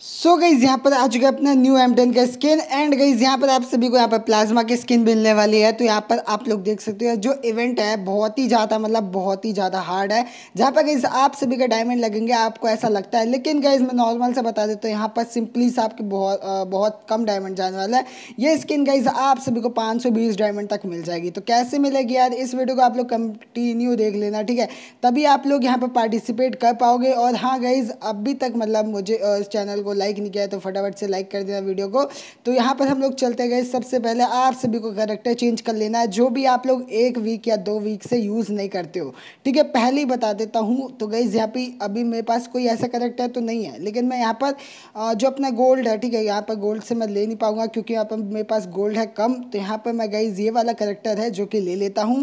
सो so guys यहाँ पर आ चुका है अपना न्यू एम टेन का स्किन एंड गईज यहाँ पर आप सभी को यहाँ पर प्लाज्मा की स्किन मिलने वाली है तो यहाँ पर आप लोग देख सकते हो जो इवेंट है बहुत ही ज़्यादा मतलब बहुत ही ज़्यादा हार्ड है जहाँ पर गईज आप सभी के डायमंड लगेंगे आपको ऐसा लगता है लेकिन गईज मैं नॉर्मल से बता देता हूँ यहाँ पर सिंपली से आपके बहुत बहुत कम डायमंड जाने वाला है ये स्किन गईज आप सभी को पाँच डायमंड तक मिल जाएगी तो कैसे मिलेगी यार इस वीडियो को आप लोग कंटिन्यू देख लेना ठीक है तभी आप लोग यहाँ पर पार्टिसिपेट कर पाओगे और हाँ गईज अभी तक मतलब मुझे इस चैनल को लाइक नहीं किया है तो फटाफट से लाइक कर देना वीडियो को तो यहाँ पर हम लोग चलते गए सबसे पहले आप सभी को करेक्टर चेंज कर लेना है जो भी आप लोग एक वीक या दो वीक से यूज़ नहीं करते हो ठीक है पहले ही बता देता हूँ तो गई यहाँ पर अभी मेरे पास कोई ऐसा करेक्टर तो नहीं है लेकिन मैं यहाँ पर जो अपना गोल्ड है ठीक है यहाँ पर गोल्ड से मैं ले नहीं पाऊँगा क्योंकि यहाँ पर मेरे पास गोल्ड है कम तो यहाँ पर मैं गई ये वाला करेक्टर है जो कि ले लेता हूँ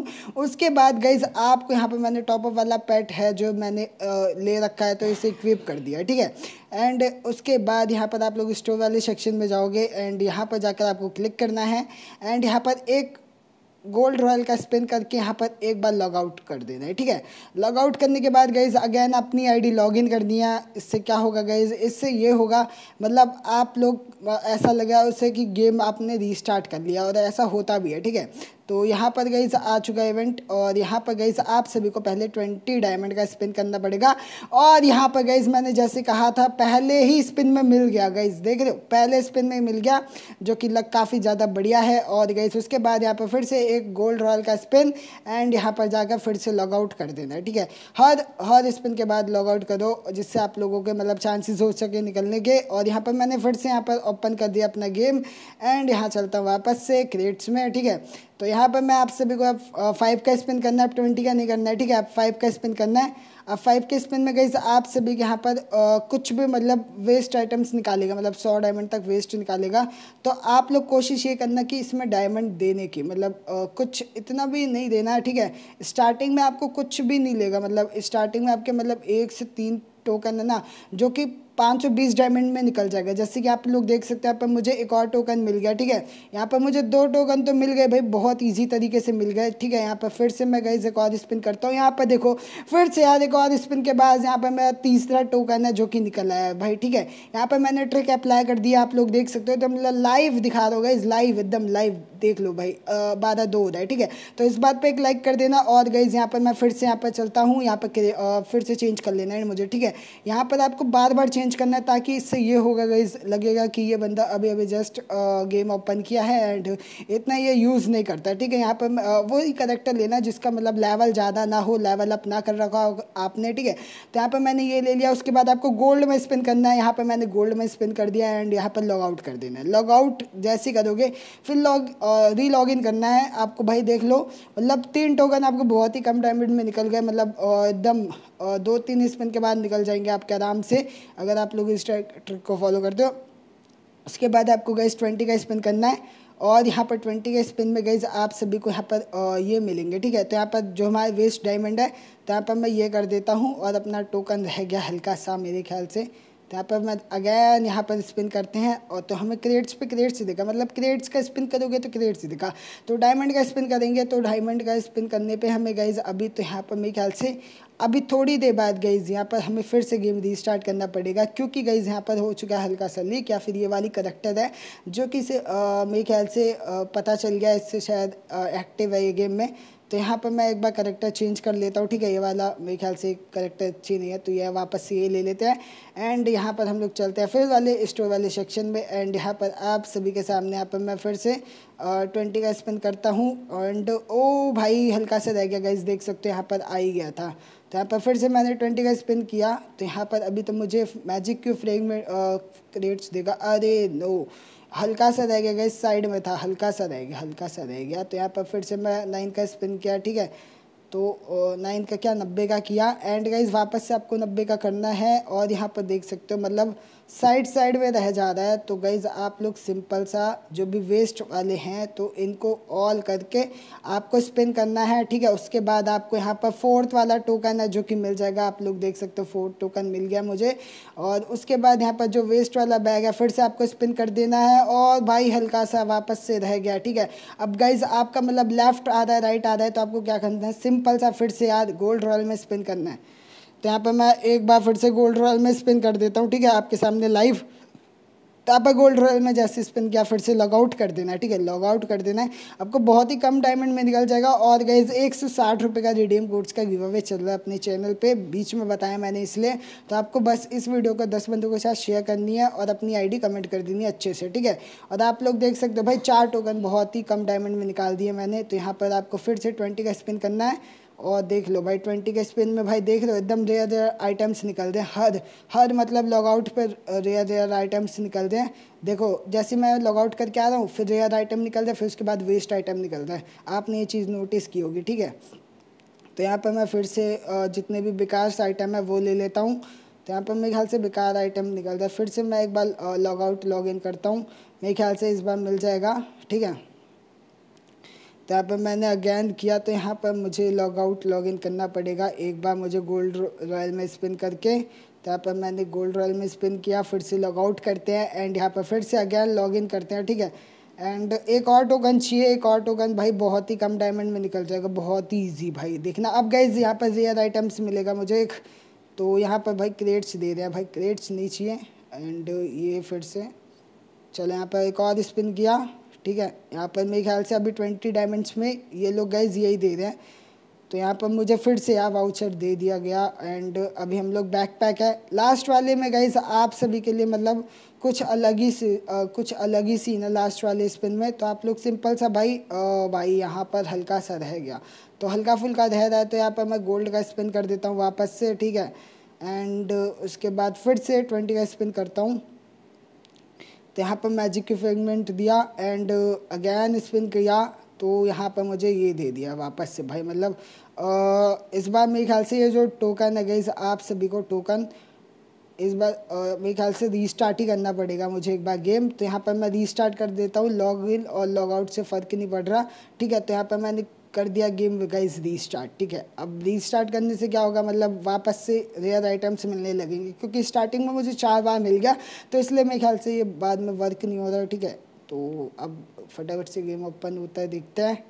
उसके बाद गई आपको यहाँ पर मैंने टॉपअप वाला पैट है जो मैंने ले रखा है तो इसे इक्विप कर दिया ठीक है एंड उसके बाद यहाँ पर आप लोग स्टोर वाले सेक्शन में जाओगे एंड यहाँ पर जाकर आपको क्लिक करना है एंड यहाँ पर एक गोल्ड रॉयल का स्पिन करके यहाँ पर एक बार लॉग आउट कर देना है ठीक है लॉग आउट करने के बाद गईज़ अगेन अपनी आईडी लॉग इन कर दिया इससे क्या होगा गईज़ इससे ये होगा मतलब आप लोग ऐसा लगा उससे कि गेम आपने रीस्टार्ट कर लिया और ऐसा होता भी है ठीक है तो यहाँ पर गई आ चुका इवेंट और यहाँ पर गई आप सभी को पहले ट्वेंटी डायमंड का स्पिन करना पड़ेगा और यहाँ पर गई मैंने जैसे कहा था पहले ही स्पिन में मिल गया गई देख रहे हो पहले स्पिन में मिल गया जो कि लग काफ़ी ज़्यादा बढ़िया है और गई उसके बाद यहाँ पर फिर से एक गोल्ड रॉयल का स्पिन एंड यहाँ पर जाकर फिर से लॉग आउट कर देना ठीक है हर हर स्पिन के बाद लॉग आउट करो जिससे आप लोगों के मतलब चांसेस हो सके निकलने के और यहाँ पर मैंने फिर से यहाँ पर ओपन कर दिया अपना गेम एंड यहाँ चलता हूँ वापस से क्रेट्स में ठीक है तो यहाँ पर मैं आप सभी को अब फाइव का स्पिन करना है अब ट्वेंटी का नहीं करना है ठीक है आप फाइव का स्पिन करना है अब फाइव के स्पिन में गई आप सभी के यहाँ पर आ, कुछ भी मतलब वेस्ट आइटम्स निकालेगा मतलब सौ डायमंड तक वेस्ट निकालेगा तो आप लोग कोशिश ये करना कि इसमें डायमंड देने की मतलब आ, कुछ इतना भी नहीं देना है ठीक है स्टार्टिंग में आपको कुछ भी नहीं लेगा मतलब स्टार्टिंग में आपके मतलब एक से तीन टोकन है ना जो कि पाँच सौ बीस डायमंड में निकल जाएगा जैसे कि आप लोग देख सकते हैं यहाँ पर मुझे एक और टोकन मिल गया ठीक है यहाँ पर मुझे दो टोकन तो मिल गए भाई बहुत ईजी तरीके से मिल गए ठीक है यहाँ पर फिर से मैं गई एक और स्पिन करता हूँ यहाँ पर देखो फिर से यार एक और स्पिन के बाद यहाँ पर मेरा तीसरा टोकन है जो कि निकल आया है भाई ठीक है यहाँ पर मैंने ट्रिक अप्लाई कर दिया आप लोग देख सकते हो तो मतलब लाइव दिखा दो गई लाइव एकदम लाइव देख लो भाई बारह दो हो रहा है ठीक है तो इस बात पर एक लाइक कर देना और गई यहाँ पर मैं फिर से यहाँ पर चलता हूँ यहाँ पर फिर से चेंज कर लेना है मुझे ठीक है यहाँ पर आपको बार बार चेंज चेंज करना है ताकि इससे ये होगा गाइज लगेगा कि ये बंदा अभी अभी जस्ट गेम ओपन किया है एंड इतना ये यूज़ नहीं करता ठीक है यहाँ पर वो ही करेक्टर लेना जिसका मतलब लेवल ज़्यादा ना हो लेवल अप ना कर रखा हो आपने ठीक है तो यहाँ पर मैंने ये ले लिया उसके बाद आपको गोल्ड में स्पिन करना है यहाँ पर मैंने गोल्ड में स्पिन कर दिया एंड यहाँ पर लॉग आउट कर देना है लॉग आउट जैसे करोगे फिर लॉग री लॉग इन करना है आपको भाई देख लो मतलब तीन टोकन आपको बहुत ही कम टाइम में निकल गए मतलब एकदम दो तीन स्पिन के बाद निकल जाएंगे आपके आराम से अगर अगर आप लोग इस ट्रिक को फॉलो करते हो उसके बाद आपको गैस ट्वेंटी का स्पिन करना है और यहाँ पर ट्वेंटी के स्पिन में गई आप सभी को यहाँ पर ये मिलेंगे ठीक है तो यहाँ पर जो हमारे वेस्ट डायमंड है तो यहाँ पर मैं ये कर देता हूँ और अपना टोकन रह गया हल्का सा मेरे ख्याल से तो यहाँ पर मैं अगैन यहाँ पर स्पिन करते हैं और तो हमें क्रेट्स पे क्रेट्स ही दिखा मतलब क्रेट्स का स्पिन करोगे तो क्रेड्स ही दिखा तो डायमंड का स्पिन करेंगे तो डायमंड का स्पिन करने पे हमें गाइज अभी तो यहाँ पर मेरे ख्याल से अभी थोड़ी देर बाद गईज़ यहाँ पर हमें फिर से गेम रीस्टार्ट करना पड़ेगा क्योंकि गईज़ यहाँ पर हो चुका है हल्का सा लीक या फिर ये वाली करेक्टर है जो कि मेरे ख्याल से आ, पता चल गया इससे शायद एक्टिव है ये गेम में तो यहाँ पर मैं एक बार करेक्टर चेंज कर लेता हूँ ठीक है ये वाला मेरे ख्याल से करेक्टर अच्छी नहीं है तो यह वापस से ये ले लेते हैं एंड यहाँ पर हम लोग चलते हैं फिर वाले स्टोर वाले सेक्शन में एंड यहाँ पर आप सभी के सामने यहाँ पर मैं फिर से ट्वेंटी का स्पेंड करता हूँ एंड ओ भाई हल्का सा रह गया गाइज देख सकते हो यहाँ पर आ ही गया था तो यहाँ पर फिर से मैंने ट्वेंटी का स्पिन किया तो यहाँ पर अभी तो मुझे मैजिक क्यू फ्रेग में रेट्स देगा अरे नो हल्का सा रह गया इस साइड में था हल्का सा रह गया हल्का सा रह गया तो यहाँ पर फिर से मैं नाइन का स्पिन किया ठीक है तो नाइन का क्या नब्बे का किया एंड गाइज वापस से आपको नब्बे का करना है और यहाँ पर देख सकते हो मतलब साइड साइड में रह जा रहा है तो गाइज़ आप लोग सिंपल सा जो भी वेस्ट वाले हैं तो इनको ऑल करके आपको स्पिन करना है ठीक है उसके बाद आपको यहाँ पर फोर्थ वाला टोकन है जो कि मिल जाएगा आप लोग देख सकते हो फोर्थ टोकन मिल गया मुझे और उसके बाद यहाँ पर जो वेस्ट वाला बैग है फिर से आपको स्पिन कर देना है और भाई हल्का सा वापस से रह गया ठीक है अब गाइज़ आपका मतलब लेफ्ट आ रहा है राइट आ रहा है तो आपको क्या करना है सिंपल सा फिर से याद गोल्ड रॉयल में स्पिन करना है तो यहाँ पर मैं एक बार फिर से गोल्ड रॉयल में स्पिन कर देता हूँ ठीक है आपके सामने लाइव तो आप गोल्ड रॉयल में जैसे स्पिन किया फिर से लॉग आउट कर देना है ठीक है लॉग आउट कर देना है आपको बहुत ही कम डायमंड में निकल जाएगा और गाइज एक सौ साठ रुपये का रिडीम कोड्स का गिव अवे चल रहा है अपने चैनल पे बीच में बताया मैंने इसलिए तो आपको बस इस वीडियो को दस बंदों के साथ शेयर करनी है और अपनी आई कमेंट कर देनी है अच्छे से ठीक है और आप लोग देख सकते हो भाई चार टोकन बहुत ही कम डायमंड में निकाल दिए मैंने तो यहाँ पर आपको फिर से ट्वेंटी का स्पिन करना है और देख लो भाई ट्वेंटी के स्पिन में भाई देख लो एकदम रेयर रेयर आइटम्स निकल दें हैं हर हर मतलब लॉगआउट पर रेयर रेयर आइटम्स निकल दें हैं देखो जैसे मैं लॉगआउट करके आ रहा हूँ फिर रेयर आइटम निकल रहा है फिर उसके बाद वेस्ट आइटम निकल रहा है आपने ये चीज़ नोटिस की होगी ठीक है तो यहाँ पर मैं फिर से जितने भी बेकार आइटम है वो ले लेता हूँ तो यहाँ पर मेरे ख्याल से बेकार आइटम निकलता है फिर से मैं एक बार लॉगआउट लॉग इन करता हूँ मेरे ख्याल से इस बार मिल जाएगा ठीक है तो यहाँ पर मैंने अगेन किया तो यहाँ पर मुझे लॉग आउट लॉग इन करना पड़ेगा एक बार मुझे गोल्ड रॉयल में स्पिन करके तो यहाँ पर मैंने गोल्ड रॉयल में स्पिन किया फिर से लॉग आउट करते हैं एंड यहाँ पर फिर से अगेन लॉग इन करते हैं ठीक है एंड एक और टोकन चाहिए एक और टोकन भाई बहुत ही कम डायमंड में निकल जाएगा बहुत ही ईजी भाई देखना अब गए यहाँ पर जेयर आइटम्स मिलेगा मुझे एक तो यहाँ पर भाई क्रेट्स दे रहे हैं भाई क्रेट्स नहीं चाहिए एंड ये फिर से चलो यहाँ पर एक और स्पिन किया ठीक है यहाँ पर मेरे ख्याल से अभी ट्वेंटी डायमंड्स में ये लोग गाइज यही दे रहे हैं तो यहाँ पर मुझे फिर से यहाँ वाउचर दे दिया गया एंड अभी हम लोग बैक पैक है लास्ट वाले में गाइज आप सभी के लिए मतलब कुछ अलग ही आ, कुछ अलग ही सीन है लास्ट वाले स्पिन में तो आप लोग सिंपल सा भाई आ, भाई यहाँ पर हल्का सा रह गया तो हल्का फुल्का रह रहा है तो यहाँ पर मैं गोल्ड का स्पिन कर देता हूँ वापस से ठीक है एंड उसके बाद फिर से ट्वेंटी का स्पिन करता हूँ तो यहाँ पर मैजिक इफेगमेंट दिया एंड अगैन स्पिन किया तो यहाँ पर मुझे ये दे दिया वापस से भाई मतलब uh, इस बार मेरे ख्याल से ये जो टोकन है गई आप सभी को टोकन इस बार uh, मेरे ख्याल से रीस्टार्ट ही करना पड़ेगा मुझे एक बार गेम तो यहाँ पर मैं रीस्टार्ट कर देता हूँ लॉग इन और लॉग आउट से फ़र्क ही नहीं पड़ रहा ठीक है तो यहाँ पर मैंने कर दिया गेम गाइज रीस्टार्ट ठीक है अब रीस्टार्ट करने से क्या होगा मतलब वापस से रेयर आइटम्स मिलने लगेंगे क्योंकि स्टार्टिंग में मुझे चार बार मिल गया तो इसलिए मेरे ख्याल से ये बाद में वर्क नहीं हो रहा ठीक है तो अब फटाफट से गेम ओपन होता है देखते हैं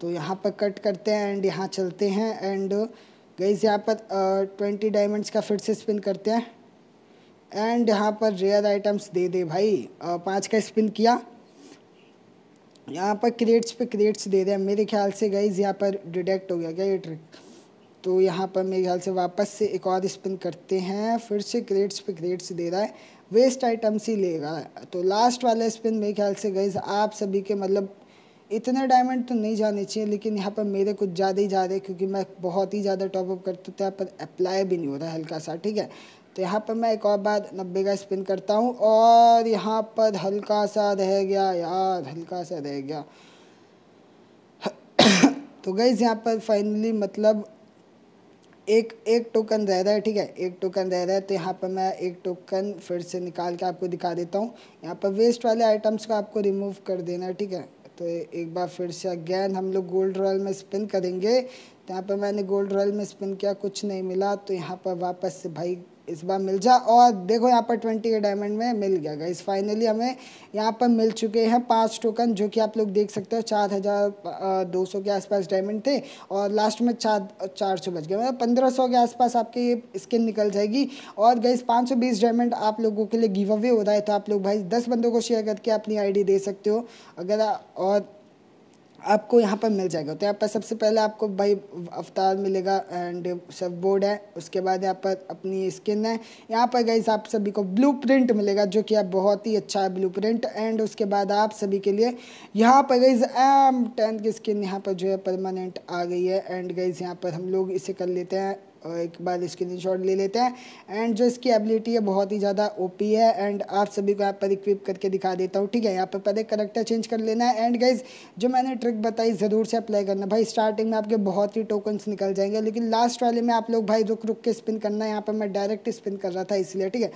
तो यहाँ पर कट करते हैं एंड यहाँ चलते हैं एंड गई यहाँ पर ट्वेंटी uh, डायमंड्स का फिर से स्पिन करते हैं एंड यहाँ पर रेयर आइटम्स दे दे भाई पाँच का स्पिन किया यहाँ पर क्रेट्स पे क्रेट्स दे दे मेरे ख्याल से गई यहाँ पर डिटेक्ट हो गया क्या ये ट्रिक तो यहाँ पर मेरे ख्याल से वापस से एक और स्पिन करते हैं फिर से क्रेट्स पे क्रेट्स दे रहा है वेस्ट आइटम्स ही लेगा तो लास्ट वाला स्पिन मेरे ख्याल से गई आप सभी के मतलब इतने डायमंड तो नहीं जाने चाहिए लेकिन यहाँ पर मेरे कुछ ज़्यादा ही जा रहे क्योंकि मैं बहुत ही ज़्यादा टॉपअप करता था यहाँ पर अप्लाई भी नहीं हो रहा हल्का सा ठीक है तो यहाँ पर मैं एक और बार नब्बे का स्पिन करता हूँ और यहाँ पर हल्का सा रह गया यार हल्का सा रह गया तो गई यहाँ पर फाइनली मतलब एक एक टोकन रह रहा है ठीक है एक टोकन रह रहा है तो यहाँ पर मैं एक टोकन फिर से निकाल के आपको दिखा देता हूँ यहाँ पर वेस्ट वाले आइटम्स को आपको रिमूव कर देना है ठीक है तो एक बार फिर से अगैन हम लोग गोल्ड रॉयल में स्पिन करेंगे तो यहाँ पर मैंने गोल्ड रॉयल में स्पिन किया कुछ नहीं मिला तो यहाँ पर वापस से भाई इस बार मिल जा और देखो यहाँ पर ट्वेंटी के डायमंड में मिल गया गाइस फाइनली हमें यहाँ पर मिल चुके हैं पांच टोकन जो कि आप लोग देख सकते हो चार हज़ार दो सौ के आसपास डायमंड थे और लास्ट में चार चार सौ बच गए मतलब पंद्रह सौ के आसपास आपकी ये स्किन निकल जाएगी और गाइस पाँच सौ बीस डायमंड आप लोगों के लिए गिव अवे हो रहा है तो आप लोग भाई दस बंदों को शेयर करके अपनी डी दे सकते हो अगर और आपको यहाँ पर मिल जाएगा तो यहाँ पर सबसे पहले आपको भाई अवतार मिलेगा एंड सब बोर्ड है उसके बाद यहाँ पर अपनी स्किन है यहाँ पर गई आप सभी को ब्लूप्रिंट मिलेगा जो कि आप बहुत ही अच्छा है ब्लूप्रिंट एंड उसके बाद आप सभी के लिए यहाँ पर गई एम टेंथ की स्किन यहाँ पर जो है परमानेंट आ गई है एंड गई यहाँ पर हम लोग इसे कर लेते हैं एक बार स्क्रीन शॉट ले लेते हैं एंड जो इसकी एबिलिटी है बहुत ही ज़्यादा ओपी है एंड आप सभी को यहाँ पर इक्विप करके दिखा देता हूँ ठीक है यहाँ पर पहले करेक्टर चेंज कर लेना है एंड गाइज जो मैंने ट्रिक बताई ज़रूर से अप्लाई करना भाई स्टार्टिंग में आपके बहुत ही टोकन्स निकल जाएंगे लेकिन लास्ट वाले में आप लोग भाई रुक रुक के स्पिन करना है यहाँ पर मैं डायरेक्ट स्पिन कर रहा था इसलिए ठीक है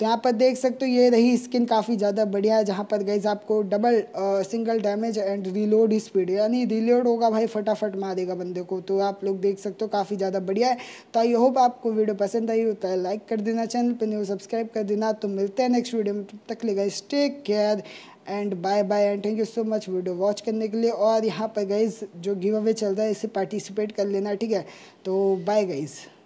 तो यहाँ पर देख सकते हो ये रही स्किन काफ़ी ज़्यादा बढ़िया है जहाँ पर गईज आपको double single damage and reload speed यानी रीलोड होगा भाई फटाफट मारेगा बंदे को तो आप लोग देख सकते हो काफ़ी ज़्यादा बढ़िया है तो आई होप आपको वीडियो पसंद आई हो तो लाइक कर देना चैनल पर न्यू सब्सक्राइब कर देना तो मिलते हैं नेक्स्ट वीडियो में तब तक ले गए take care and bye bye and thank you so much video watch करने के लिए और यहाँ पर गईज जो गिव अवे चल रहा है इसे पार्टिसिपेट कर लेना ठीक है तो बाय गाइज़